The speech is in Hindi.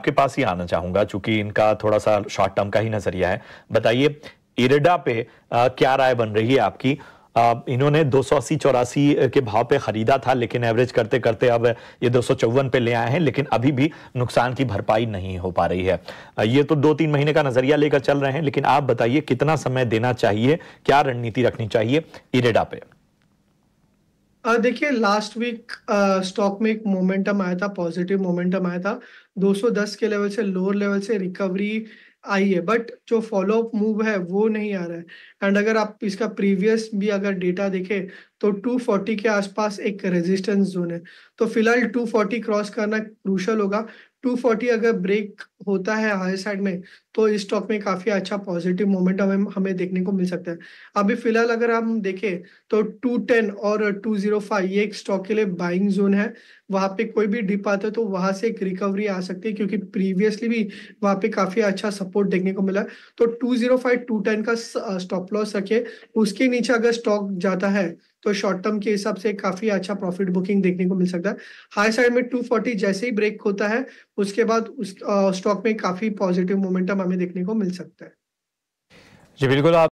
आपके पास ही आना चाहूंगा चूंकि इनका थोड़ा सा शॉर्ट टर्म का ही नजरिया है बताइए इरेडा पे आ, क्या राय बन रही है आपकी आ, इन्होंने दो सौ अस्सी चौरासी के भाव पे खरीदा था लेकिन एवरेज करते करते अब ये दो सौ चौवन पे ले आए हैं लेकिन अभी भी नुकसान की भरपाई नहीं हो पा रही है ये तो दो तीन महीने का नजरिया लेकर चल रहे हैं लेकिन आप बताइए कितना समय देना चाहिए क्या रणनीति रखनी चाहिए इरेडा पे देखिए लास्ट वीक स्टॉक में एक मोमेंटम आया था पॉजिटिव मोमेंटम आया था 210 के लेवल से लोअर लेवल से रिकवरी आई है बट जो फॉलो अप मूव है वो नहीं आ रहा है एंड अगर आप इसका प्रीवियस भी अगर डेटा देखें तो 240 के आसपास एक रेजिस्टेंस जोन है तो फिलहाल 240 क्रॉस करना क्रूशल होगा 240 अगर ब्रेक होता है हाई साइड में तो इस स्टॉक में काफी अच्छा पॉजिटिव मोमेंट हमें, हमें देखने को मिल सकता है अभी फिलहाल अगर हम देखें तो 210 और 205 ये एक स्टॉक के लिए बाइंग जोन है वहां पे कोई भी डिप आता है तो वहां से एक रिकवरी आ सकती है क्योंकि प्रीवियसली भी वहां पे काफी अच्छा सपोर्ट देखने को मिला तो 205 210 का स्टॉप लॉस रखे उसके नीचे अगर स्टॉक जाता है तो शॉर्ट टर्म के हिसाब से काफी अच्छा प्रॉफिट बुकिंग देखने को मिल सकता है हाई साइड में 240 जैसे ही ब्रेक होता है उसके बाद उस स्टॉक स्टॉक में काफी पॉजिटिव मोमेंटम हमें देखने को मिल सकता है जी बिल्कुल आप